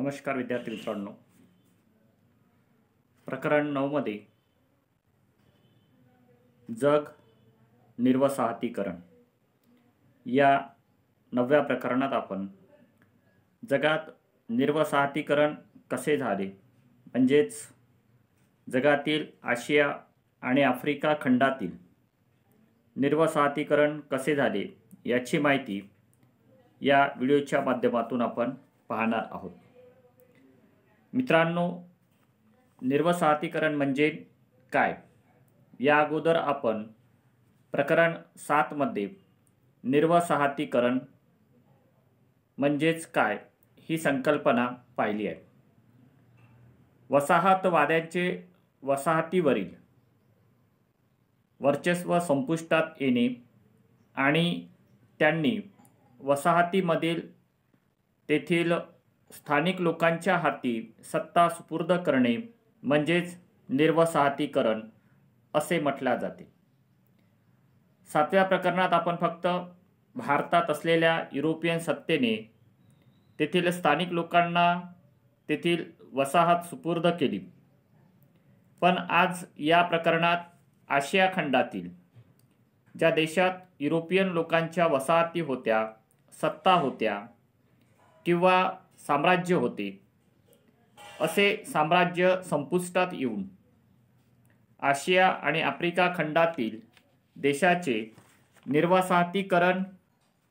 नमस्कार विद्यार्थी मित्रांनो प्रकरण नऊमध्ये जग निर्वसाहतीकरण या नव्या प्रकरणात आपण जगात निर्वसाहतीकरण कसे झाले म्हणजेच जगातील आशिया आणि आफ्रिका खंडातील निर्वसाहतीकरण कसे झाले याची माहिती या व्हिडिओच्या माध्यमातून आपण पाहणार आहोत मित्रांनो निर्वसाहतीकरण म्हणजे काय या अगोदर आपण प्रकरण सातमध्ये निर्वसाहतीकरण म्हणजेच काय ही संकल्पना पाहिली आहे वसाहतवाद्यांचे वसाहतीवरील वर्चस्व संपुष्टात येणे आणि त्यांनी वसाहतीमधील तेथील स्थानिक लोकांच्या हाती सत्ता सुपूर्द करणे म्हणजेच निर्वसाहतीकरण असे म्हटल्या जाते सातव्या प्रकरणात आपण फक्त भारतात असलेल्या युरोपियन सत्तेने तेथील स्थानिक लोकांना तेथील वसाहत सुपूर्द केली पण आज या प्रकरणात आशिया खंडातील ज्या देशात युरोपियन लोकांच्या वसाहती होत्या सत्ता होत्या किंवा साम्राज्य होते असे साम्राज्य संपुष्टात येऊन आशिया आणि आफ्रिका खंडातील देशाचे निर्वासातीकरण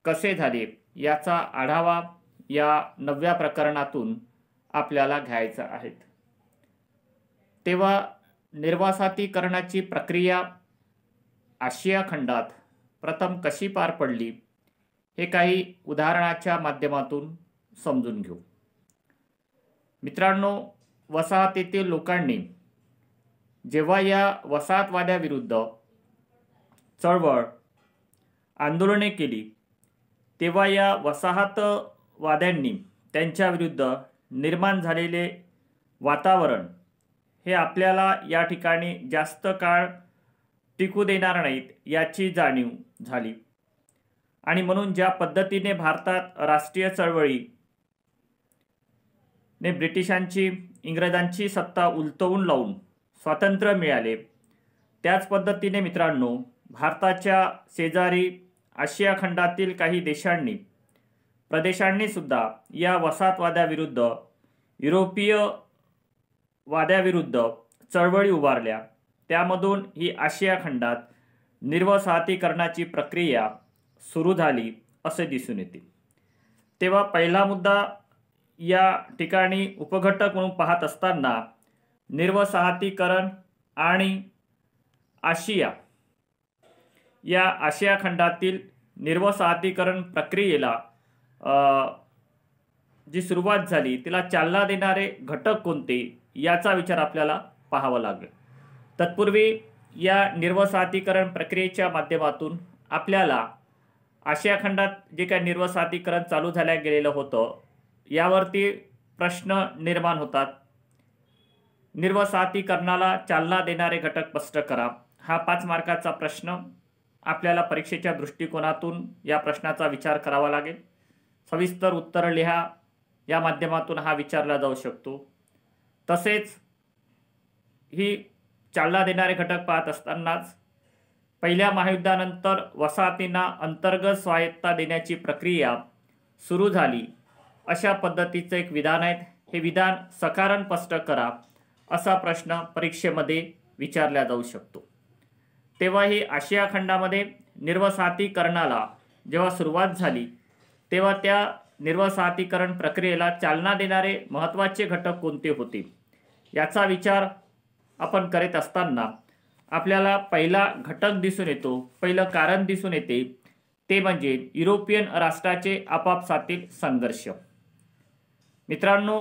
कसे झाले याचा आढावा या नव्या प्रकरणातून आपल्याला घ्यायचा आहे तेव्हा निर्वासातीकरणाची प्रक्रिया आशिया खंडात प्रथम कशी पार पडली हे काही उदाहरणाच्या माध्यमातून समजून घेऊ मित्रांनो वसाहतीतील लोकांनी जेव्हा या वसाहतवाद्याविरुद्ध चळवळ आंदोलने केली तेव्हा या वसाहतवाद्यांनी त्यांच्याविरुद्ध निर्माण झालेले वातावरण हे आपल्याला या ठिकाणी जास्त काळ टिकू देणार नाहीत याची जाणीव झाली आणि म्हणून ज्या पद्धतीने भारतात राष्ट्रीय चळवळी ने ब्रिटिशांची इंग्रजांची सत्ता उलटवून लावून स्वातंत्र्य मिळाले त्याच पद्धतीने मित्रांनो भारताच्या शेजारी आशिया खंडातील काही देशांनी प्रदेशांनी सुद्धा या वसाहतवाद्याविरुद्ध युरोपीय वाद्याविरुद्ध चळवळी उभारल्या त्यामधून ही आशिया खंडात निर्वसाहतीकरणाची प्रक्रिया सुरू झाली असे दिसून येते तेव्हा पहिला मुद्दा या ठिकाणी उपघटक म्हणून पाहत असताना निर्वसाहतीकरण आणि आशिया या आशिया खंडातील निर्वसाहतीकरण प्रक्रियेला जी सुरुवात झाली तिला चालना देणारे घटक कोणते याचा विचार आपल्याला पाहावा लागेल तत्पूर्वी या निर्वसाहतीकरण प्रक्रियेच्या माध्यमातून आपल्याला आशिया खंडात जे काही निर्वसाहतीकरण चालू झाल्या गेलेलं होतं यावरती प्रश्न निर्माण होतात निर्वसाहतीकरणाला चालना देणारे घटक स्पष्ट करा हा पाच मार्काचा प्रश्न आपल्याला परीक्षेच्या दृष्टिकोनातून या प्रश्नाचा विचार करावा लागेल सविस्तर उत्तर लिहा या माध्यमातून हा विचारला जाऊ शकतो तसेच ही चालना देणारे घटक पाहत असतानाच पहिल्या महायुद्धानंतर वसाहतींना अंतर्गत स्वायत्ता देण्याची प्रक्रिया सुरू झाली अशा पद्धतीचं एक विधान आहेत हे विधान सकारण स्पष्ट करा असा प्रश्न परीक्षेमध्ये विचारला जाऊ शकतो तेव्हा ही आशिया खंडामध्ये निर्वसाहतीकरणाला जेव्हा सुरुवात झाली तेव्हा त्या निर्वसाहतीकरण प्रक्रियेला चालना देणारे महत्त्वाचे घटक कोणते होते याचा विचार आपण करीत असताना आपल्याला पहिला घटक दिसून येतो पहिलं कारण दिसून येते ते म्हणजे युरोपियन राष्ट्राचे आपापसातील संघर्ष मित्रांनो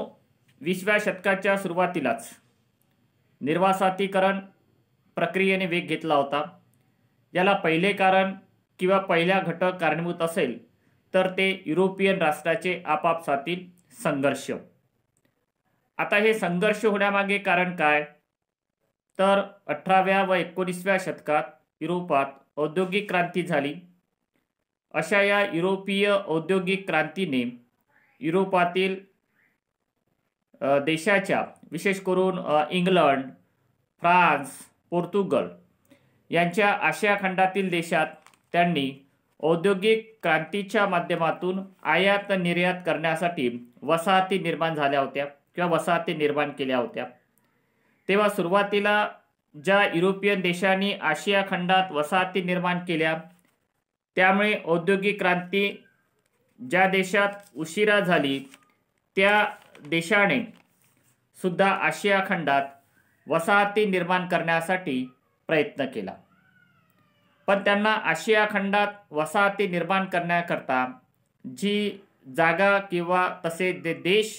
विसव्या शतकाच्या सुरुवातीलाच निर्वासातीकरण प्रक्रियेने वेग घेतला होता याला पहिले कारण किंवा पहिला घटक कारणीभूत असेल तर ते युरोपियन राष्ट्राचे आपापसातील संघर्ष आता हे संघर्ष होण्यामागे कारण काय तर अठराव्या व एकोणीसव्या शतकात युरोपात औद्योगिक क्रांती झाली अशा या युरोपीय औद्योगिक क्रांतीने युरोपातील देशाच्या विशेष करून इंग्लंड फ्रान्स पोर्तुगल यांच्या आशिया खंडातील देशात त्यांनी औद्योगिक क्रांतीच्या माध्यमातून आयात निर्यात करण्यासाठी वसाहती निर्माण झाल्या होत्या किंवा वसाहती निर्माण केल्या होत्या तेव्हा सुरुवातीला ज्या युरोपियन देशांनी आशिया खंडात वसाहती निर्माण केल्या त्यामुळे औद्योगिक क्रांती ज्या देशात उशिरा झाली त्या देशाने सुद्धा आशिया खंडात वसाहती निर्माण करण्यासाठी प्रयत्न केला पण त्यांना आशिया खंडात वसाहती निर्माण करण्याकरता जी जागा किंवा तसे जे देश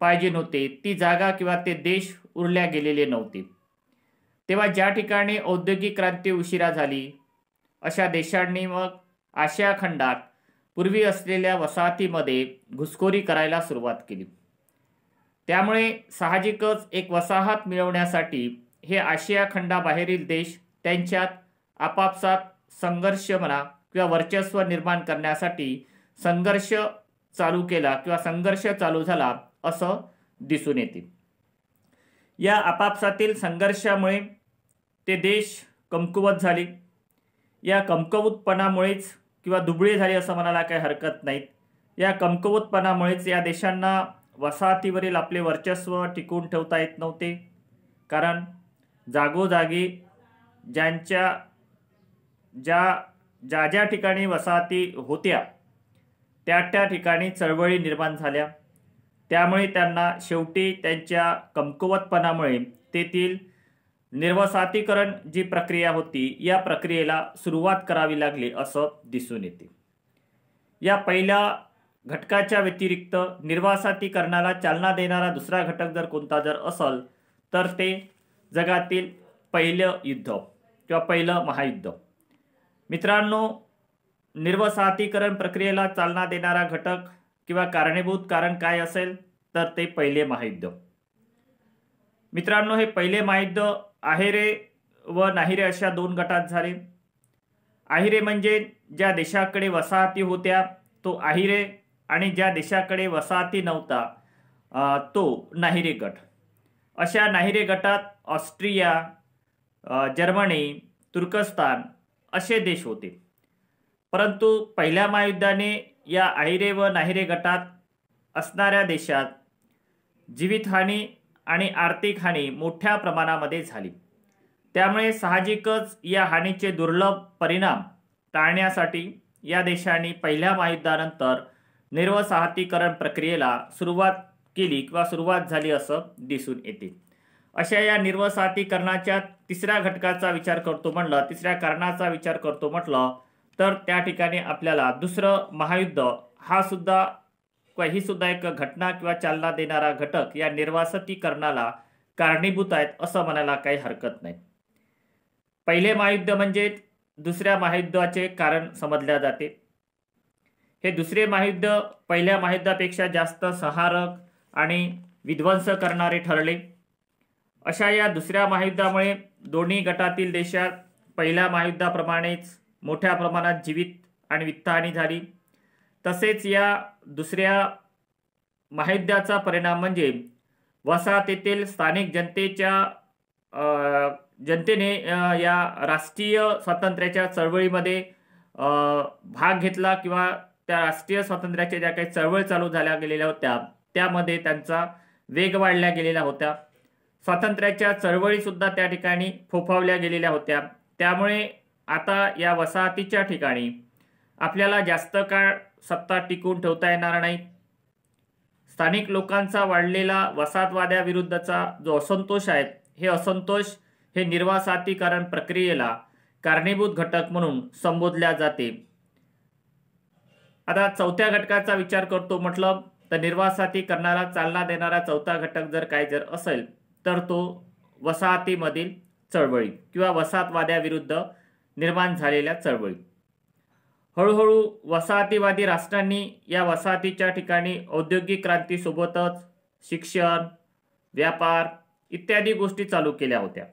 पाहिजे नव्हते ती जागा किंवा ते देश उरल्या गेलेले नव्हते तेव्हा ज्या ठिकाणी औद्योगिक क्रांती उशिरा झाली अशा देशांनी मग आशिया खंडात पूर्वी असलेल्या वसाहतीमध्ये घुसखोरी करायला सुरुवात केली त्यामुळे साहजिकच एक वसाहत मिळवण्यासाठी हे आशिया खंडाबाहेरील देश त्यांच्यात आपापसात संघर्ष म्हणा किंवा वर्चस्व निर्माण करण्यासाठी संघर्ष चालू केला किंवा संघर्ष चालू झाला असं दिसून येते या आपापसातील संघर्षामुळे ते देश कमकुवत झाले या कमकुवतपणामुळेच किंवा दुबळे झाले असं म्हणायला काही हरकत नाहीत या कमकुवतपणामुळेच या देशांना वसाहतीवरील आपले वर्चस्व टिकून ठेवता येत नव्हते कारण जागोजागी ज्यांच्या ज्या ज्या ज्या ठिकाणी वसाहती होत्या त्या त्या ठिकाणी चळवळी निर्माण झाल्या त्यामुळे त्यांना शेवटी त्यांच्या कमकुवतपणामुळे तेथील निर्वसाहतीकरण जी प्रक्रिया होती या प्रक्रियेला सुरुवात करावी लागली असं दिसून येते या पहिल्या घटकाच्या व्यतिरिक्त निर्वासातीकरणाला चालना देणारा दुसरा घटक जर कोणता जर असल तर ते जगातील पहिलं युद्ध किंवा पहिलं महायुद्ध मित्रांनो निर्वसाहतीकरण प्रक्रियेला चालना देणारा घटक किंवा कारणीभूत कारण काय असेल तर ते पहिले महायुद्ध मित्रांनो हे पहिले महायुद्ध आहेरे व नाहिरे अशा दोन गटात झाले आहिरे म्हणजे ज्या देशाकडे वसाहती होत्या तो आहिरे आणि ज्या देशाकडे वसाहती नव्हता तो नाहिरे गट अशा नाहिरे गटात ऑस्ट्रिया जर्मनी तुर्कस्तान असे देश होते परंतु पहिल्या महायुद्धाने या आहिरे व नाहिरे गटात असणाऱ्या देशात जीवितहानी आणि आर्थिक हानी मोठ्या प्रमाणामध्ये झाली त्यामुळे साहजिकच या हानीचे दुर्लभ परिणाम टाळण्यासाठी या देशांनी पहिल्या महायुद्धानंतर निर्वसाहतीकरण प्रक्रियेला सुरुवात केली किंवा सुरुवात झाली असं दिसून येते अशा या निर्वसाहतीकरणाच्या तिसऱ्या घटकाचा विचार करतो म्हटलं तिसऱ्या कारणाचा विचार करतो म्हटलं तर त्या ठिकाणी आपल्याला दुसरं महायुद्ध हा सुद्धा किंवा ही सुद्धा एक घटना किंवा चालना देणारा घटक या निर्वासतीकरणाला कारणीभूत आहेत असं म्हणायला काही हरकत नाही पहिले महायुद्ध म्हणजे दुसऱ्या महायुद्धाचे कारण समजल्या जाते हे दुसरे महायुद्ध पहिल्या महायुद्धापेक्षा जास्त सहारक आणि विध्वंस करणारे ठरले अशा या दुसऱ्या महायुद्धामुळे दोन्ही गटातील देशात पहिल्या महायुद्धाप्रमाणेच मोठ्या प्रमाणात जीवित आणि वित्तहानी झाली तसेच या दुसऱ्या महायुद्धाचा परिणाम म्हणजे वसाहतीतील स्थानिक जनतेच्या जनतेने या राष्ट्रीय स्वातंत्र्याच्या चळवळीमध्ये भाग घेतला किंवा त्या राष्ट्रीय स्वातंत्र्याच्या ज्या काही चळवळ चालू झाल्या गेलेल्या होत्या त्यामध्ये त्यांचा वेग वाढल्या गेलेला होत्या स्वातंत्र्याच्या चळवळीसुद्धा त्या ठिकाणी फोफावल्या गेलेल्या होत्या त्यामुळे आता या वसाहतीच्या ठिकाणी आपल्याला जास्त काळ सत्ता टिकून ठेवता येणार नाही स्थानिक लोकांचा वाढलेला वसाहतवाद्याविरुद्धचा जो असंतोष आहे हे असंतोष हे निर्वासातीकरण प्रक्रियेला कारणीभूत घटक म्हणून संबोधल्या जाते आता चौथ्या घटकाचा विचार करतो म्हटलं तर निर्वासाती करणारा चालना देणारा चौथा घटक जर काय जर असेल तर तो वसाहतीमधील चळवळी किंवा वसाहतवाद्याविरुद्ध निर्माण झालेल्या चळवळी हळूहळू वसाहतीवादी राष्ट्रांनी या वसाहतीच्या ठिकाणी औद्योगिक क्रांतीसोबतच शिक्षण व्यापार इत्यादी गोष्टी चालू केल्या होत्या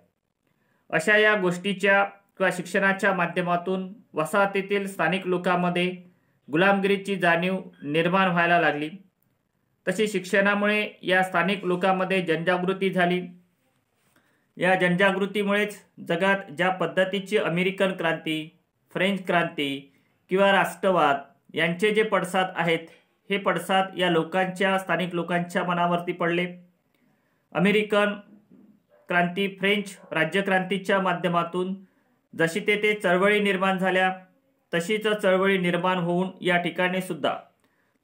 अशा या गोष्टीच्या किंवा शिक्षणाच्या माध्यमातून वसाहतीतील स्थानिक लोकांमध्ये गुलामगिरीची जाणीव निर्माण व्हायला लागली तशी शिक्षणामुळे या स्थानिक लोकांमध्ये जनजागृती झाली या जनजागृतीमुळेच जगात ज्या पद्धतीची अमेरिकन क्रांती फ्रेंच क्रांती किंवा राष्ट्रवाद यांचे जे पडसाद आहेत हे पडसाद या लोकांच्या स्थानिक लोकांच्या मनावरती पडले अमेरिकन क्रांती फ्रेंच राज्यक्रांतीच्या माध्यमातून जशी तेथे चळवळी निर्माण झाल्या तशीच चळवळी निर्माण होऊन या ठिकाणी सुद्धा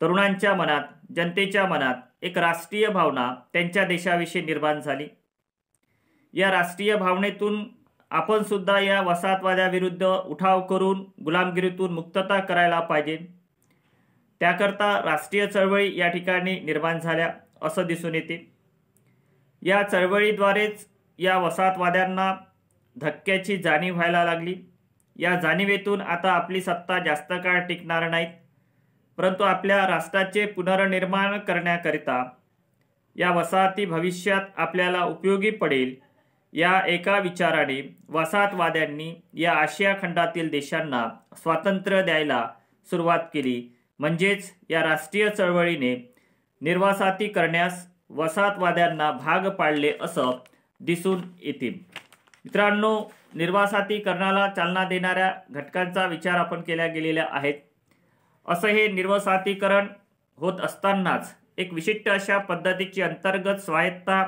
तरुणांच्या मनात जनतेच्या मनात एक राष्ट्रीय भावना त्यांच्या देशाविषयी निर्माण झाली या राष्ट्रीय भावनेतून आपण सुद्धा या वसाहतवाद्याविरुद्ध उठाव करून गुलामगिरीतून मुक्तता करायला पाहिजे त्याकरता राष्ट्रीय चळवळी या ठिकाणी निर्माण झाल्या असं दिसून येते या चळवळीद्वारेच या वसाहतवाद्यांना धक्क्याची जाणीव व्हायला लागली या जाणिवेतून आता आपली सत्ता जास्त काळ टिकणार नाहीत परंतु आपल्या राष्ट्राचे पुनर्निर्माण करण्याकरिता या वसाहती भविष्यात आपल्याला उपयोगी पडेल या एका विचाराने वसाहतवाद्यांनी या आशिया खंडातील देशांना स्वातंत्र्य द्यायला सुरुवात केली म्हणजेच या राष्ट्रीय चळवळीने निर्वासाती करण्यास वसाहतवाद्यांना भाग पाडले असं दिसून येतील मित्रांनो निर्वासातीकरणाला चालना देणाऱ्या घटकांचा विचार आपण केल्या गेलेल्या आहेत असं हे निर्वसातीकरण होत असतानाच एक विशिष्ट अशा पद्धतीची अंतर्गत स्वायत्ता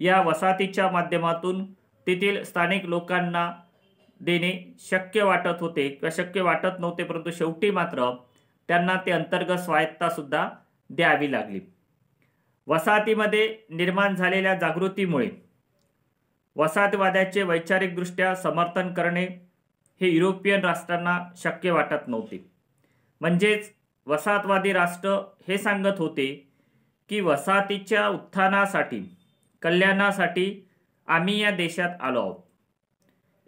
या वसाहतीच्या माध्यमातून तेथील स्थानिक लोकांना देणे शक्य वाटत होते किंवा शक्य वाटत नव्हते परंतु शेवटी मात्र त्यांना ते अंतर्गत स्वायत्तासुद्धा द्यावी लागली वसाहतीमध्ये निर्माण झालेल्या जागृतीमुळे वसाहतवादाचे वैचारिकदृष्ट्या समर्थन करणे हे युरोपियन राष्ट्रांना शक्य वाटत नव्हते म्हणजेच वसाहतवादी राष्ट्र हे सांगत होते की वसाहतीच्या उत्थानासाठी कल्याणासाठी आम्ही या देशात आलो आहोत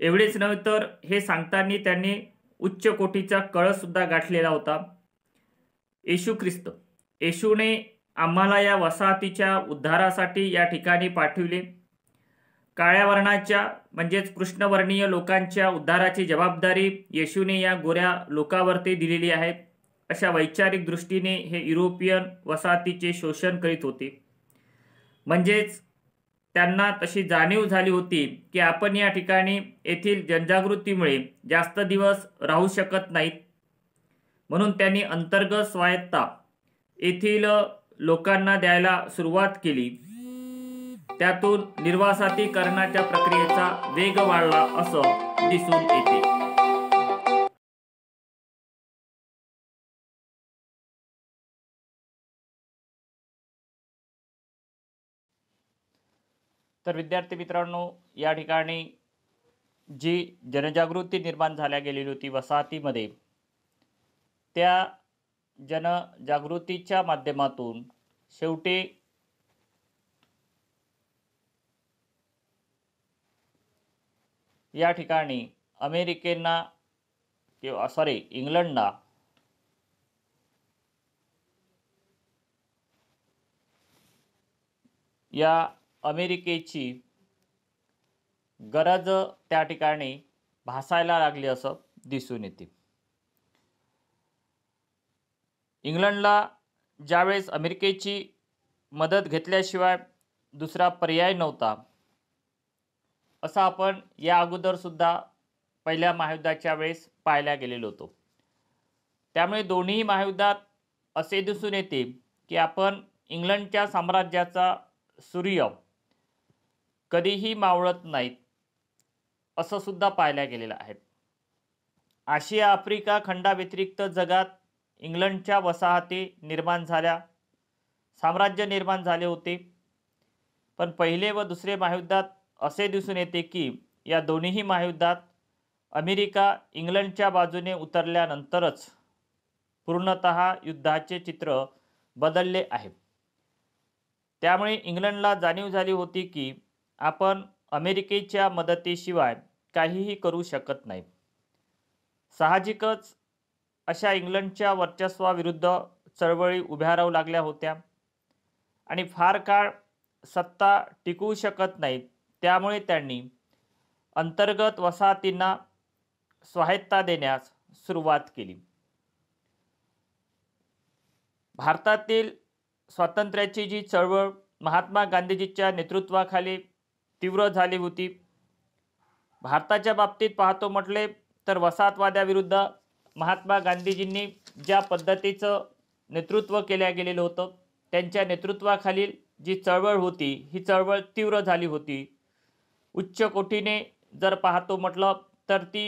एवढेच नव्हे तर हे सांगताना त्यांनी उच्च कोटीचा कळसुद्धा गाठलेला होता येशू ख्रिस्त येशूने आम्हाला या वसाहतीच्या उद्धारासाठी या ठिकाणी पाठविले काळ्या वर्णाच्या म्हणजेच कृष्णवर्णीय लोकांच्या उद्धाराची जबाबदारी येशूने या गोऱ्या लोकावरती दिलेली आहे अशा वैचारिक दृष्टीने हे युरोपियन वसाहतीचे शोषण करीत होते म्हणजेच त्यांना तशी जाणीव झाली होती की आपण या ठिकाणी येथील जनजागृतीमुळे जास्त दिवस राहू शकत नाहीत म्हणून त्यांनी अंतर्गत स्वायत्ता येथील लोकांना द्यायला सुरुवात केली त्यातून निर्वासातीकरणाच्या प्रक्रियेचा वेग वाढला असं दिसून येते तर विद्यार्थी मित्रांनो या ठिकाणी जी जनजागृती निर्माण झाल्या गेलेली होती वसाहतीमध्ये त्या जनजागृतीच्या माध्यमातून शेवटी या ठिकाणी अमेरिकेना किंवा सॉरी इंग्लंडला या अमेरिकेची गरज त्या ठिकाणी भासायला लागली असं दिसून येते इंग्लंडला ज्यावेळेस अमेरिकेची मदत घेतल्याशिवाय दुसरा पर्याय नव्हता असं आपण या अगोदरसुद्धा पहिल्या महायुद्धाच्या वेळेस पाहायला गेलेलो होतो त्यामुळे दोन्ही महायुद्धात असे दिसून येते की आपण इंग्लंडच्या साम्राज्याचा सूर्य कधीही मावळत नाहीत असं सुद्धा पाहायला गेलेलं आहे आशिया आफ्रिका खंडाव्यतिरिक्त जगात इंग्लंडच्या वसाहती निर्माण झाल्या साम्राज्य निर्माण झाले होते पण पहिले व दुसरे महायुद्धात असे दिसून येते की या दोन्हीही महायुद्धात अमेरिका इंग्लंडच्या बाजूने उतरल्यानंतरच पूर्णत युद्धाचे चित्र बदलले आहे त्यामुळे इंग्लंडला जाणीव झाली होती की आपण अमेरिकेच्या मदतीशिवाय काहीही करू शकत नाही साहजिकच अशा इंग्लंडच्या वर्चस्वाविरुद्ध चळवळी उभ्या राहू लागल्या होत्या आणि फार काळ सत्ता टिकवू शकत नाहीत त्यामुळे त्यांनी अंतर्गत वसाहतींना स्वायत्ता देण्यास सुरुवात केली भारतातील स्वातंत्र्याची जी चळवळ महात्मा गांधीजीच्या नेतृत्वाखाली तीव्र झाली होती भारताच्या बाबतीत पाहतो म्हटले तर वसाहतवाद्याविरुद्ध महात्मा गांधीजींनी ज्या पद्धतीचं नेतृत्व केल्या गेलेलं होतं त्यांच्या नेतृत्वाखालील जी चळवळ होती ही चळवळ तीव्र झाली होती उच्च कोटीने जर पाहतो म्हटलं तर ती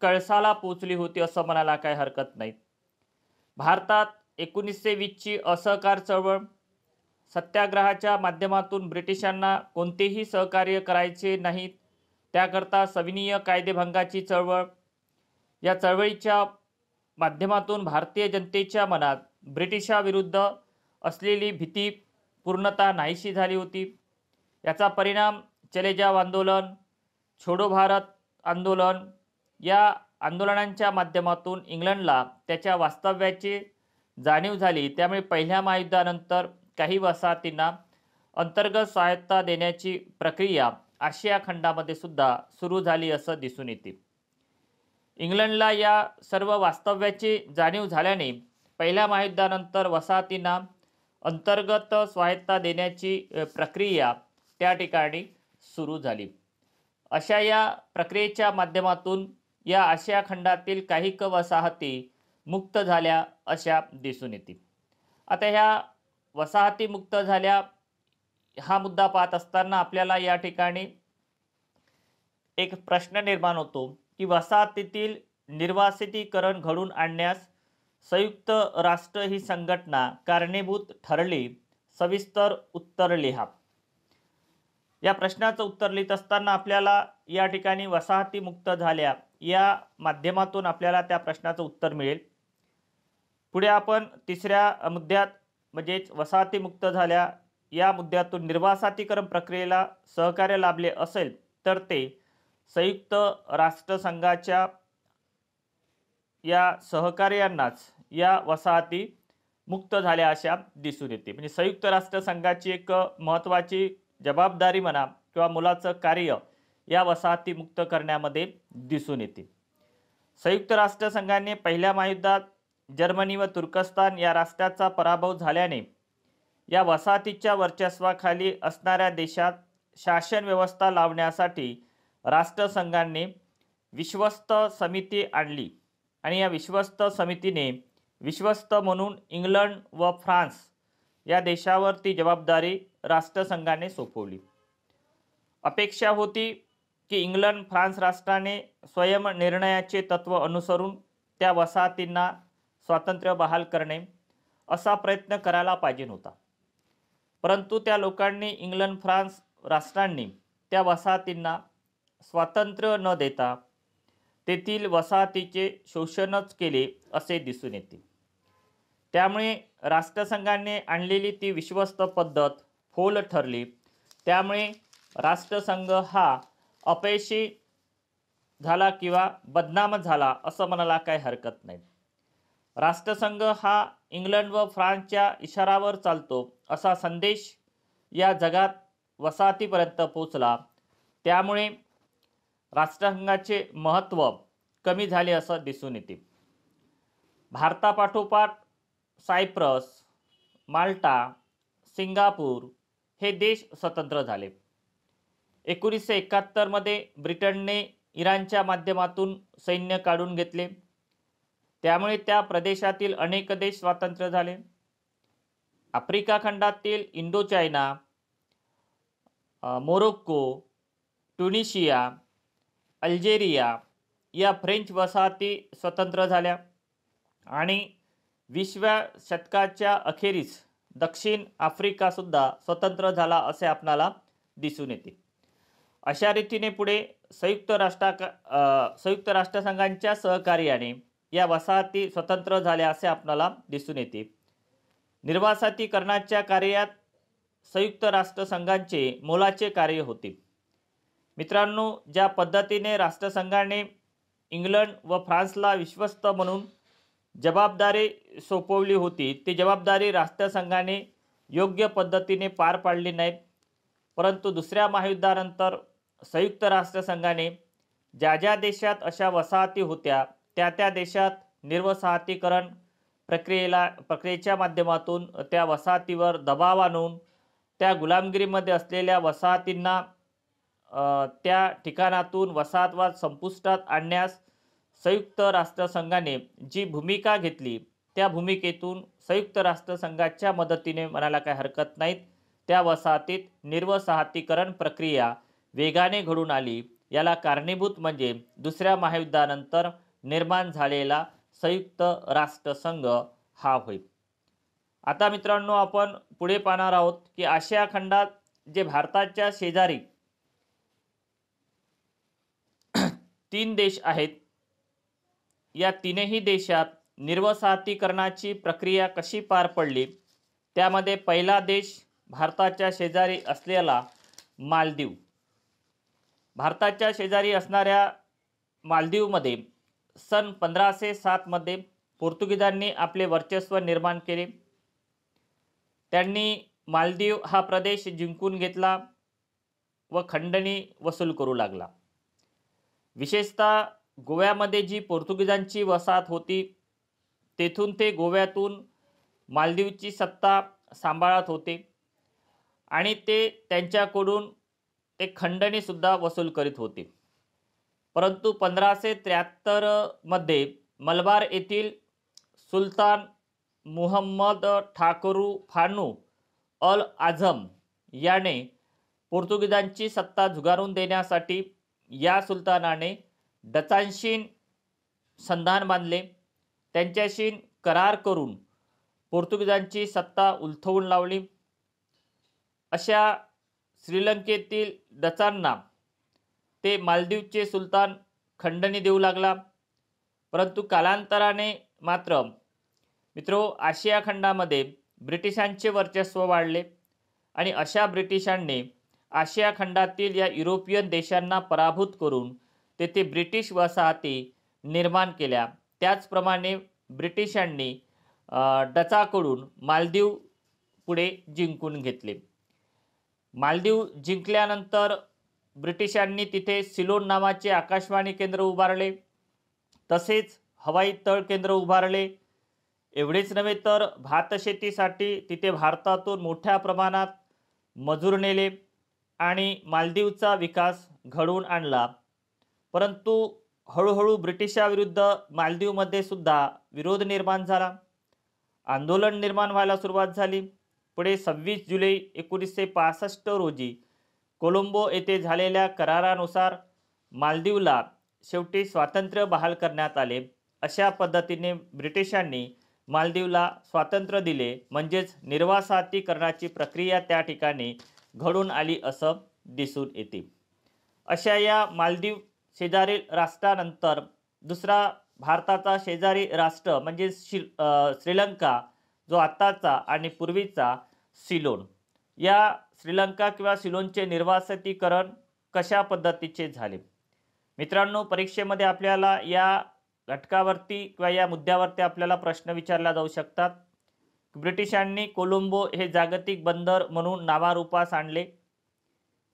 कळसाला पोचली होती असं म्हणायला काय हरकत नाही भारतात एकोणीसशे वीसची असहकार चळवळ सत्याग्रहाच्या माध्यमातून ब्रिटिशांना कोणतेही सहकार्य करायचे नाहीत त्याकरता सविनीय कायदेभंगाची चळवळ या चळवळीच्या माध्यमातून भारतीय जनतेच्या मनात ब्रिटिशाविरुद्ध असलेली भीती पूर्णतः नाहीशी झाली होती याचा परिणाम चले जाव आंदोलन छोडो भारत आंदोलन या आंदोलनांच्या माध्यमातून इंग्लंडला त्याच्या वास्तव्याची जाणीव झाली त्यामुळे पहिल्या महायुद्धानंतर काही वसाहतींना अंतर्गत स्वायत्ता देण्याची प्रक्रिया आशिया खंडामध्ये सुद्धा सुरू झाली असं दिसून येते इंग्लंडला या सर्व वास्तव्याची जाणीव झाल्याने पहिल्या महायुद्धानंतर वसाहतींना अंतर्गत स्वायत्ता देण्याची प्रक्रिया त्या ठिकाणी सुरू झाली अशा या प्रक्रियेच्या माध्यमातून या आशिया खंडातील काही क वसाहती मुक्त झाल्या अशा दिसून येते आता ह्या वसाहती मुक्त झाल्या हा मुद्दा पाहत असताना आपल्याला या ठिकाणी एक प्रश्न निर्माण होतो की वसाहतीतील निर्वासितीकरण घडून आणण्यास संयुक्त राष्ट्र ही संघटना कारणीभूत ठरली सविस्तर उत्तर लिहा या प्रश्नाचं उत्तर लिहित असताना आपल्याला या ठिकाणी वसाहती मुक्त झाल्या या माध्यमातून आपल्याला त्या प्रश्नाचं उत्तर मिळेल पुढे आपण तिसऱ्या मुद्द्यात म्हणजेच मुक्त झाल्या या मुद्द्यातून निर्वासातीकरण प्रक्रियेला सहकार्य लाभले असेल तर ते संयुक्त राष्ट्रसंघाच्या या सहकार्यांनाच या वसाहती मुक्त झाल्या अशा दिसून येते म्हणजे संयुक्त राष्ट्रसंघाची एक महत्त्वाची जबाबदारी म्हणा किंवा मुलाचं कार्य या वसाहतीमुक्त करण्यामध्ये दिसून येते संयुक्त राष्ट्रसंघाने पहिल्या महायुद्धात जर्मनी व तुर्कस्तान या राष्ट्राचा पराभव झाल्याने या वसाहतीच्या वर्चस्वाखाली असणाऱ्या देशात शासन व्यवस्था लावण्यासाठी राष्ट्रसंघाने विश्वस्त समिती आणली आणि या विश्वस्त समितीने विश्वस्त म्हणून इंग्लंड व फ्रान्स या देशावर ती जबाबदारी राष्ट्रसंघाने सोपवली अपेक्षा होती की इंग्लंड फ्रान्स राष्ट्राने स्वयंनिर्णयाचे तत्त्व अनुसरून त्या वसाहतींना स्वातंत्र्य बहाल करणे असा प्रयत्न करायला पाहिजे होता परंतु त्या लोकांनी इंग्लंड फ्रान्स राष्ट्रांनी त्या वसाहतींना स्वातंत्र्य न देता तेथील वसाहतीचे शोषणच केले असे दिसून येते त्यामुळे राष्ट्रसंघाने आणलेली ती विश्वस्त पद्धत होल ठरली त्यामुळे राष्ट्रसंघ हा अपयशी झाला किंवा बदनाम झाला असं म्हणायला काही हरकत नाही राष्ट्रसंघ हा इंग्लंड व फ्रान्सच्या इशारावर चालतो असा संदेश या जगात वसाहतीपर्यंत पोचला त्यामुळे राष्ट्रसंघाचे महत्त्व कमी झाले असं दिसून येते भारतापाठोपाठ सायप्रस माल्टा सिंगापूर हे देश स्वतंत्र झाले एकोणीसशे एकाहत्तरमध्ये ब्रिटनने इराणच्या माध्यमातून सैन्य काढून घेतले त्यामुळे त्या प्रदेशातील अनेक देश स्वातंत्र्य झाले आफ्रिका खंडातील Indochina Morocco Tunisia Algeria या फ्रेंच वसाहती स्वतंत्र झाल्या आणि विसव्या शतकाच्या अखेरीस दक्षिण आफ्रिकासुद्धा स्वतंत्र झाला असे आपणाला दिसून येते अशा रीतीने पुढे संयुक्त राष्ट्रा संयुक्त राष्ट्रसंघांच्या सहकार्याने या वसाहती स्वतंत्र झाल्या असे आपणाला दिसून येते निर्वासातीकरणाच्या कार्यात संयुक्त राष्ट्रसंघांचे मोलाचे कार्य होते मित्रांनो ज्या पद्धतीने राष्ट्रसंघाने इंग्लंड व फ्रान्सला विश्वस्त म्हणून जबाबदारी सोपवली होती ती जबाबदारी राष्ट्रसंघाने योग्य पद्धतीने पार पाडली नाही परंतु दुसऱ्या महायुद्धानंतर संयुक्त राष्ट्रसंघाने ज्या ज्या देशात अशा वसाहती होत्या त्या त्या देशात निर्वसाहतीकरण प्रक्रियेला प्रक्रियेच्या माध्यमातून त्या वसाहतीवर दबाव आणून त्या गुलामगिरीमध्ये असलेल्या वसाहतींना त्या ठिकाणातून वसाहतवाद संपुष्टात आणण्यास संयुक्त राष्ट्रसंघाने जी भूमिका घेतली त्या भूमिकेतून संयुक्त राष्ट्रसंघाच्या मदतीने म्हणायला काही हरकत नाहीत त्या वसाहतीत निर्वसाहतीकरण प्रक्रिया वेगाने घडून आली याला कारणीभूत म्हणजे दुसऱ्या महायुद्धानंतर निर्माण झालेला संयुक्त राष्ट्रसंघ हा होईल आता मित्रांनो आपण पुढे पाहणार आहोत की आशिया खंडात जे भारताच्या शेजारी तीन देश आहेत या तीनही देशात निर्वसाहतीकरणाची प्रक्रिया कशी पार पडली त्यामध्ये पहिला देश भारताच्या शेजारी असलेला मालदीव भारताच्या शेजारी असणाऱ्या मालदीवमध्ये सन पंधराशे सातमध्ये पोर्तुगीजांनी आपले वर्चस्व निर्माण केले त्यांनी मालदीव हा प्रदेश जिंकून घेतला व खंडणी वसूल करू लागला विशेषतः गोव्यामध्ये जी पोर्तुगीजांची वसाहत होती तेथून ते गोव्यातून मालदीवची सत्ता सांभाळत होते आणि ते त्यांच्याकडून एक खंडणीसुद्धा वसूल करीत होते परंतु पंधराशे त्र्याहत्तरमध्ये मलबार येथील सुलतान मुहम्मद ठाकरू फानू अल आझम याने पोर्तुगीजांची सत्ता झुगारून देण्यासाठी या सुलतानाने डचांशी संधान बांधले त्यांच्याशी करार करून पोर्तुगीजांची सत्ता उलथवून लावली अशा श्रीलंकेतील डचांना ते मालदीवचे सुलतान खंडणी देऊ लागला परंतु कालांतराने मात्र मित्रो आशिया खंडामध्ये ब्रिटिशांचे वर्चस्व वाढले आणि अशा ब्रिटिशांनी आशिया खंडातील या युरोपियन देशांना पराभूत करून तेथे ब्रिटिश वसाहती निर्माण केल्या त्याचप्रमाणे ब्रिटिशांनी डचाकडून मालदीव पुढे जिंकून घेतले मालदीव जिंकल्यानंतर ब्रिटिशांनी तिथे सिलोन नावाचे आकाशवाणी केंद्र उभारले तसेच हवाई तळ केंद्र उभारले एवढेच नव्हे तर भातशेतीसाठी तिथे भारतातून मोठ्या प्रमाणात मजूर नेले आणि मालदीवचा विकास घडवून आणला परंतु हळूहळू ब्रिटिशाविरुद्ध मालदीवमध्ये सुद्धा विरोध निर्माण झाला आंदोलन निर्माण व्हायला सुरुवात झाली पुढे सव्वीस जुलै एकोणीसशे पासष्ट रोजी कोलंबो येथे झालेल्या करारानुसार मालदीवला शेवटी स्वातंत्र्य बहाल करण्यात आले अशा पद्धतीने ब्रिटिशांनी मालदीवला स्वातंत्र्य दिले म्हणजेच निर्वासातीकरणाची प्रक्रिया त्या ठिकाणी घडून आली असं दिसून येते अशा या मालदीव शेजारील राष्ट्रानंतर दुसरा भारताचा शेजारी राष्ट्र म्हणजे श्री श्रीलंका जो आत्ताचा आणि पूर्वीचा सिलोन या श्रीलंका किंवा सिलोनचे निर्वासितीकरण कशा पद्धतीचे झाले मित्रांनो परीक्षेमध्ये आपल्याला या घटकावरती किंवा या मुद्द्यावरती आपल्याला प्रश्न विचारला जाऊ शकतात ब्रिटिशांनी कोलंबो हे जागतिक बंदर म्हणून नावारूपास आणले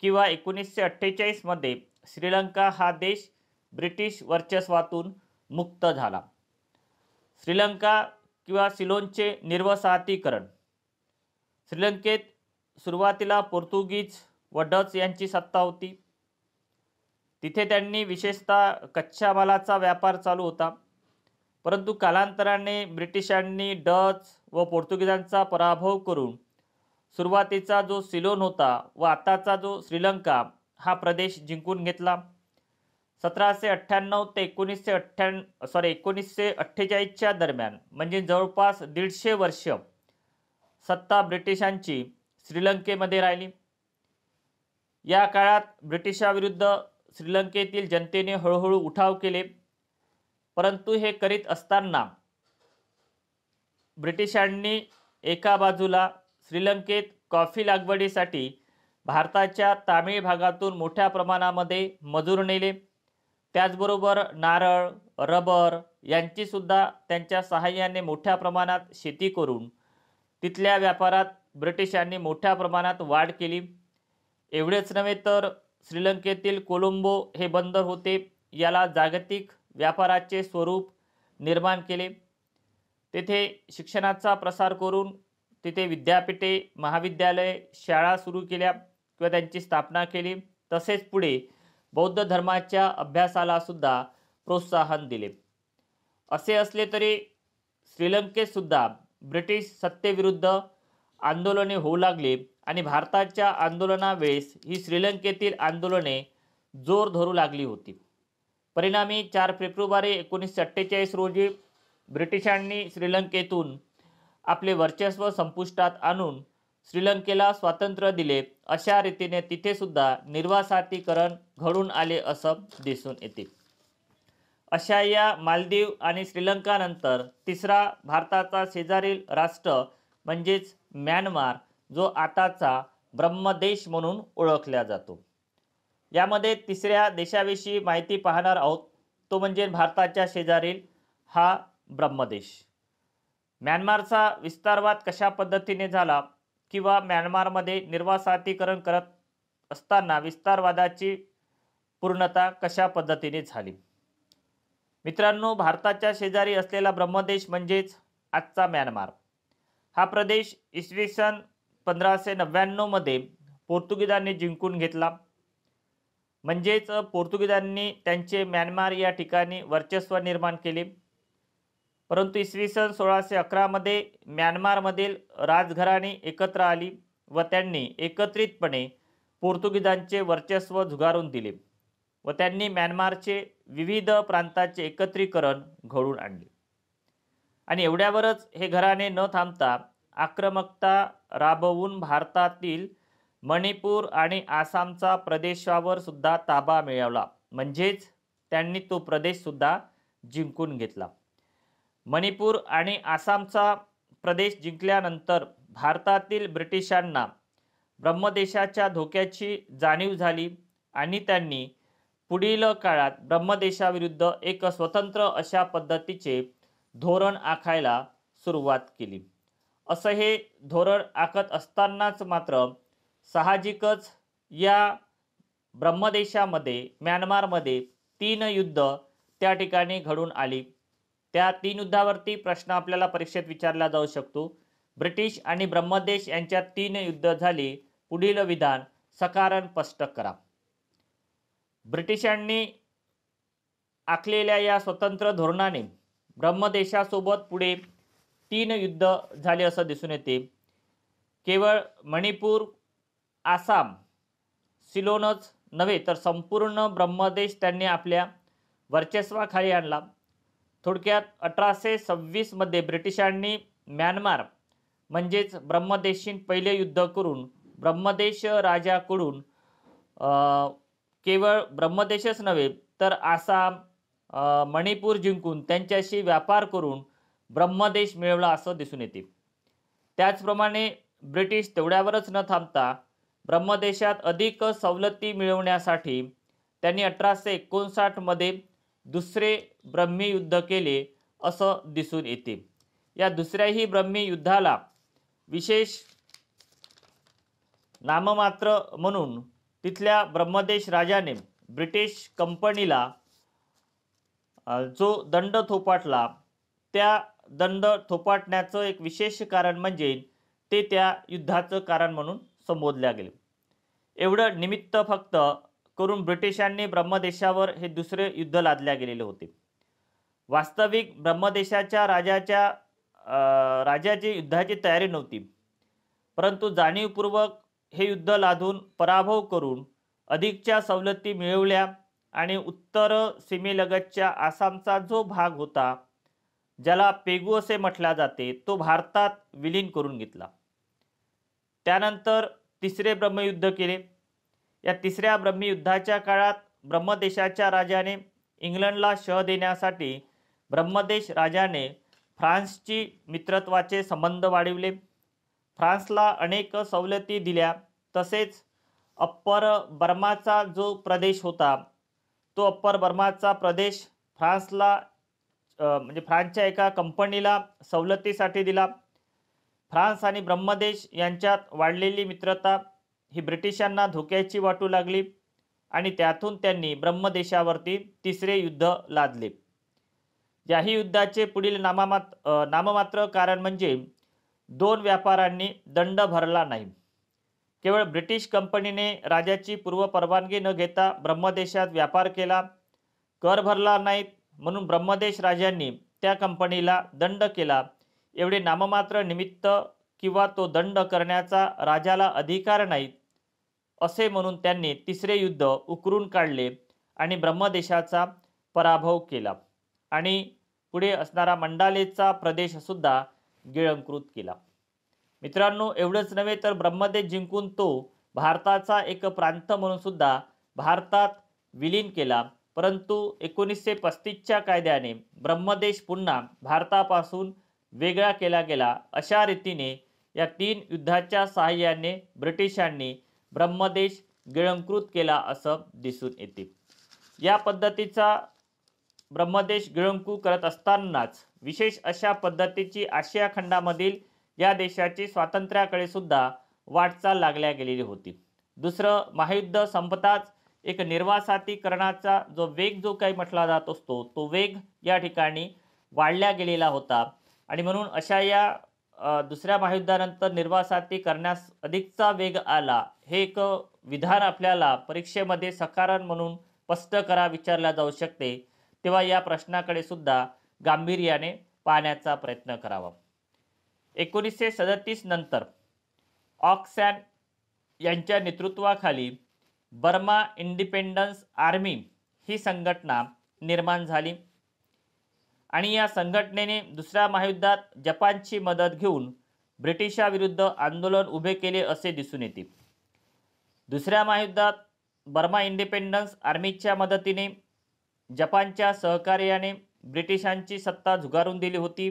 किंवा एकोणीसशे अठ्ठेचाळीसमध्ये श्रीलंका हा देश ब्रिटिश वर्चस्वातून मुक्त झाला श्रीलंका किंवा सिलोनचे निर्वसाहतीकरण श्रीलंकेत सुरुवातीला पोर्तुगीज व डच यांची सत्ता होती तिथे त्यांनी विशेषतः कच्च्या मालाचा व्यापार चालू होता परंतु कालांतराने ब्रिटिशांनी डच व पोर्तुगीजांचा पराभव करून सुरुवातीचा जो सिलोन होता व आताचा जो श्रीलंका हा प्रदेश जिंकून घेतला सतराशे अठ्ठ्याण्णव ते एकोणीसशे अठ्ठ्याण्णव सॉरी एकोणीसशे अठ्ठेचाळीसच्या दरम्यान म्हणजे जवळपास दीडशे वर्ष सत्ता ब्रिटिशांची श्रीलंकेमध्ये राहिली या काळात ब्रिटिशाविरुद्ध श्रीलंकेतील जनतेने हळूहळू उठाव केले परंतु हे करीत असताना ब्रिटिशांनी एका बाजूला श्रीलंकेत कॉफी लागवडीसाठी भारताच्या तामिळ भागातून मोठ्या प्रमाणामध्ये मजूर नेले त्याचबरोबर नारळ रबर यांचीसुद्धा त्यांच्या सहाय्याने मोठ्या प्रमाणात शेती करून तिथल्या व्यापारात ब्रिटिशांनी मोठ्या प्रमाणात वाढ केली एवढेच नव्हे तर श्रीलंकेतील कोलंबो हे बंदर होते याला जागतिक व्यापाराचे स्वरूप निर्माण केले तेथे शिक्षणाचा प्रसार करून तिथे विद्यापीठे महाविद्यालय शाळा सुरू केल्या किंवा त्यांची स्थापना केली तसेच पुढे बौद्ध धर्माच्या अभ्यासाला सुद्धा प्रोत्साहन दिले असे असले तरी श्रीलंकेतसुद्धा सुद्धा ब्रिटिश सत्तेविरुद्ध आंदोलने होऊ लागली आणि भारताच्या आंदोलनावेळेस ही श्रीलंकेतील आंदोलने जोर धरू लागली होती परिणामी चार फेब्रुवारी एकोणीसशे अठ्ठेचाळीस रोजी ब्रिटिशांनी श्रीलंकेतून आपले वर्चस्व संपुष्टात आणून श्रीलंकेला स्वातंत्र्य दिले अशा रीतीने तिथे सुद्धा निर्वासातीकरण घडून आले असं दिसून येते अशा या मालदीव आणि श्रीलंकानंतर तिसरा भारताचा शेजारील राष्ट्र म्हणजेच म्यानमार जो आताचा ब्रह्मदेश म्हणून ओळखला जातो यामध्ये तिसऱ्या देशाविषयी माहिती पाहणार आहोत तो म्हणजे भारताच्या शेजारील हा ब्रह्मदेश म्यानमारचा विस्तारवाद कशा पद्धतीने झाला किंवा म्यानमारमध्ये निर्वासातीकरण करत असताना विस्तारवादाची पूर्णता कशा पद्धतीने झाली मित्रांनो भारताच्या शेजारी असलेला ब्रह्मदेश म्हणजेच आजचा म्यानमार हा प्रदेश इसवी सन पंधराशे नव्याण्णवमध्ये पोर्तुगीजांनी जिंकून घेतला म्हणजेच पोर्तुगीजांनी त्यांचे म्यानमार या ठिकाणी वर्चस्व निर्माण केले परंतु इसवी सन सोळाशे अकरामध्ये म्यानमारमधील राजघराणी एकत्र आली व त्यांनी एकत्रितपणे पोर्तुगीजांचे वर्चस्व झुगारून दिले व त्यांनी म्यानमारचे विविध प्रांताचे एकत्रीकरण घडून आणले आणि एवढ्यावरच हे घराणे न थांबता आक्रमकता राबवून भारतातील मणिपूर आणि आसामचा प्रदेशावर सुद्धा ताबा मिळवला म्हणजेच त्यांनी तो प्रदेशसुद्धा जिंकून घेतला मणिपूर आणि आसामचा प्रदेश जिंकल्यानंतर भारतातील ब्रिटिशांना ब्रह्मदेशाच्या धोक्याची जाणीव झाली आणि त्यांनी पुढील काळात ब्रह्मदेशाविरुद्ध एक स्वतंत्र अशा पद्धतीचे धोरण आखायला सुरुवात केली असं हे धोरण आखत असतानाच मात्र साहजिकच या ब्रह्मदेशामध्ये म्यानमारमध्ये तीन युद्ध त्या ठिकाणी घडून आली त्या तीन युद्धावरती प्रश्न आपल्याला परीक्षेत विचारला जाऊ शकतो ब्रिटिश आणि ब्रह्मदेश यांच्यात तीन युद्ध झाली पुढील विधान सकारण स्पष्ट करा ब्रिटिशांनी आखलेल्या या स्वतंत्र धोरणाने ब्रह्मदेशासोबत पुढे तीन युद्ध झाले असं दिसून येते केवळ मणिपूर आसाम सिलोनच नव्हे तर संपूर्ण ब्रह्मदेश त्यांनी आपल्या वर्चस्वाखाली आणला थोडक्यात अठराशे सव्वीसमध्ये ब्रिटिशांनी म्यानमार म्हणजेच ब्रह्मदेशीन पहिले युद्ध करून ब्रह्मदेश राजाकडून केवळ ब्रह्मदेशच नव्हे तर आसाम मणिपूर जिंकून त्यांच्याशी व्यापार करून ब्रह्मदेश मिळवला असं दिसून येते त्याचप्रमाणे ब्रिटिश तेवढ्यावरच न थांबता ब्रह्मदेशात अधिक सवलती मिळवण्यासाठी त्यांनी अठराशे एकोणसाठमध्ये दुसरे ब्रह्मयुद्ध केले असं दिसून येते या दुसऱ्याही ब्रह्मयुद्धाला विशेष नाममात्र म्हणून तिथल्या ब्रह्मदेश राजाने ब्रिटिश कंपनीला जो दंड थोपाटला त्या दंड थोपाटण्याचं एक विशेष कारण म्हणजे ते त्या युद्धाचं कारण म्हणून संबोधले गेले एवढं निमित्त फक्त करून ब्रिटिशांनी ब्रह्मदेशावर हे दुसरे युद्ध लादल्या गेलेले होते वास्तविक ब्रह्मदेशाच्या राजाच्या राजाची युद्धाची तयारी नव्हती परंतु जाणीवपूर्वक हे युद्ध लादून पराभव करून अधिकच्या सवलती मिळवल्या आणि उत्तर सीमेलगतच्या आसामचा जो भाग होता ज्याला पेगू असे म्हटला जाते तो भारतात विलीन करून घेतला त्यानंतर तिसरे ब्रह्मयुद्ध केले या तिसऱ्या ब्रह्मयुद्धाच्या काळात ब्रह्मदेशाच्या राजाने इंग्लंडला शह देण्यासाठी ब्रह्मदेश राजाने फ्रान्सची मित्रत्वाचे संबंध वाढविले फ्रान्सला अनेक सवलती दिल्या तसेच अप्पर बर्माचा जो प्रदेश होता तो अप्पर बर्माचा प्रदेश फ्रान्सला म्हणजे फ्रान्सच्या एका कंपनीला सवलतीसाठी दिला फ्रान्स आणि ब्रह्मदेश यांच्यात वाढलेली मित्रता ही ब्रिटिशांना धोक्याची वाटू लागली आणि त्यातून त्यांनी ब्रह्मदेशावरती तिसरे युद्ध लादले याही युद्धाचे पुढील नामामात नाममात्र कारण म्हणजे दोन व्यापाऱ्यांनी दंड भरला नाही केवळ ब्रिटिश कंपनीने राजाची पूर्व परवानगी न घेता ब्रह्मदेशात व्यापार केला कर भरला नाहीत म्हणून ब्रह्मदेश राजांनी त्या कंपनीला दंड केला एवढे नाममात्र निमित्त किंवा तो दंड करण्याचा राजाला अधिकार नाहीत असे म्हणून त्यांनी तिसरे युद्ध उकरून काढले आणि ब्रह्मदेशाचा पराभव केला आणि पुढे असणारा मंडालेचा प्रदेशसुद्धा गिळंकृत केला मित्रांनो एवढंच नव्हे तर ब्रह्मदेश जिंकून तो भारताचा एक प्रांत म्हणून सुद्धा भारतात विलीन केला परंतु एकोणीसशे पस्तीसच्या कायद्याने ब्रह्मदेश पुन्हा भारतापासून वेगळा केला गेला अशा रीतीने या तीन युद्धाच्या सहाय्याने ब्रिटिशांनी ब्रह्मदेश गिळंकृत केला असं दिसून येते या पद्धतीचा ब्रह्मदेश गिळंकू करत असतानाच विशेष अशा पद्धतीची आशिया खंडामधील या देशाची स्वातंत्र्याकडे सुद्धा वाटचाल लागल्या गेलेली होती दुसरं महायुद्ध संपताच एक निर्वासातीकरणाचा जो वेग जो काही म्हटला जात असतो तो वेग या ठिकाणी वाढल्या गेलेला होता आणि म्हणून अशा या दुसऱ्या महायुद्धानंतर निर्वासाती करण्यास अधिकचा वेग आला हे एक विधान आपल्याला परीक्षेमध्ये सकारण म्हणून स्पष्ट करा विचारल्या जाऊ शकते तेव्हा या प्रश्नाकडे सुद्धा गांभीर्याने पाहण्याचा प्रयत्न करावा एकोणीसशे सदतीस नंतर ऑक्सॅन यांच्या नेतृत्वाखाली बर्मा इंडिपेंडन्स आर्मी ही संघटना निर्माण झाली आणि या संघटनेने दुसऱ्या महायुद्धात जपानची मदत घेऊन ब्रिटिशाविरुद्ध आंदोलन उभे केले असे दिसून येते दुसऱ्या महायुद्धात बर्मा इंडिपेंडन्स आर्मीच्या मदतीने जपानच्या सहकार्याने ब्रिटिशांची सत्ता झुगारून दिली होती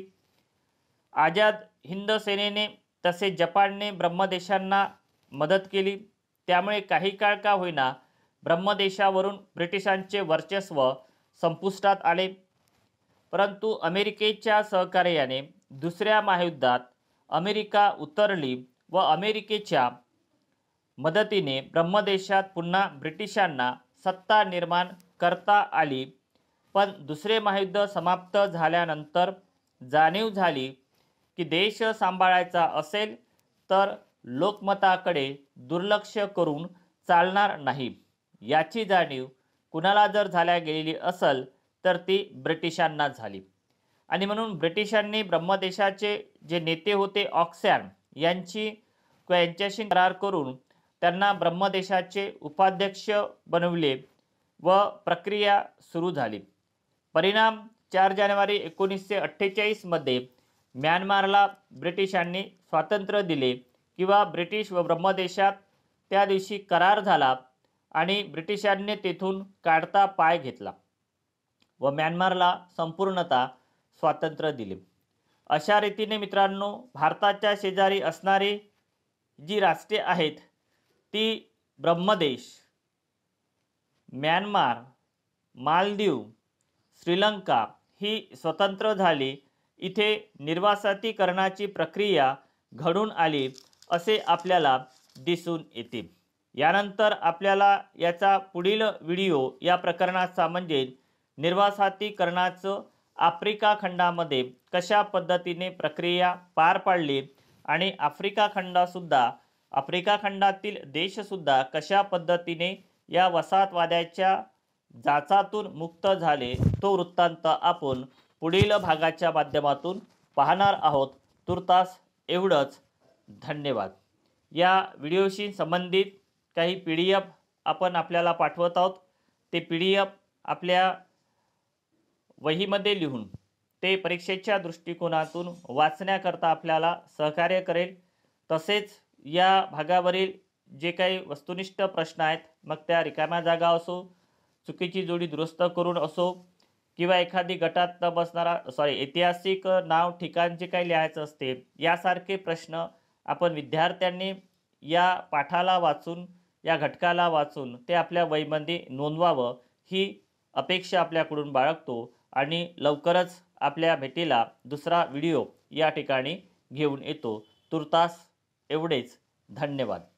आझाद हिंद सेनेने तसे जपानने ब्रह्मदेशांना मदत केली त्यामुळे काही काळ का होईना ब्रह्मदेशावरून ब्रिटिशांचे वर्चस्व संपुष्टात आले परंतु अमेरिकेच्या सहकार्याने दुसऱ्या महायुद्धात अमेरिका उतरली व अमेरिकेच्या मदतीने ब्रह्मदेशात पुन्हा ब्रिटिशांना सत्ता निर्माण करता आली पण दुसरे महायुद्ध समाप्त झाल्यानंतर जाणीव झाली की देश सांभाळायचा असेल तर लोकमताकडे दुर्लक्ष करून चालणार नाही याची जाणीव कुणाला जर झाल्या गेलेली असेल तर ती ब्रिटिशांना झाली आणि म्हणून ब्रिटिशांनी ब्रह्मदेशाचे जे नेते होते ऑक्सॅन यांची यांच्याशी करार करून त्यांना ब्रह्मदेशाचे उपाध्यक्ष बनविले व प्रक्रिया सुरू झाली परिणाम चार जानेवारी एकोणीसशे अठ्ठेचाळीसमध्ये म्यानमारला ब्रिटिशांनी स्वातंत्र्य दिले किंवा ब्रिटिश व ब्रह्मदेशात त्या दिवशी करार झाला आणि ब्रिटिशांनी तेथून काढता पाय घेतला व म्यानमारला संपूर्णता स्वातंत्र्य दिले अशा रीतीने मित्रांनो भारताच्या शेजारी असणारी जी राष्ट्रे आहेत ती ब्रह्मदेश म्यानमार मालदीव श्रीलंका ही स्वतंत्र झाली इथे निर्वासातीकरणाची प्रक्रिया घडून आली असे आपल्याला दिसून येते यानंतर आपल्याला याचा पुढील व्हिडिओ या प्रकरणाचा म्हणजे निर्वासातीकरणाचं आफ्रिका खंडामध्ये कशा पद्धतीने प्रक्रिया पार पाडली आणि आफ्रिका खंडासुद्धा आफ्रिका खंडातील देशसुद्धा कशा पद्धतीने या वसाहतवाद्याच्या जाचातून मुक्त झाले तो वृत्तांत आपण पुढील भागाच्या माध्यमातून पाहणार आहोत तुर्तास एवढंच धन्यवाद या व्हिडिओशी संबंधित काही पी डी एफ आपण आपल्याला पाठवत आहोत ते पी डी एफ आपल्या वहीमध्ये लिहून ते परीक्षेच्या दृष्टिकोनातून वाचण्याकरता आपल्याला सहकार्य करेल तसेच या भागावरील जे काही वस्तुनिष्ठ प्रश्न आहेत मग त्या रिकाम्या जागा असो चुकीची जोडी दुरुस्त करून असो किंवा एखादी गटात न बसणारा सॉरी ऐतिहासिक नाव ठिकाण जे काही लिहायचं असते यासारखे प्रश्न आपण विद्यार्थ्यांनी या पाठाला वाचून या घटकाला वाचून ते आपल्या वहीमध्ये नोंदवावं ही अपेक्षा आपल्याकडून बाळगतो आणि लवकरच आपल्या भेटीला दुसरा व्हिडिओ या ठिकाणी घेऊन येतो तुर्तास एवढेच धन्यवाद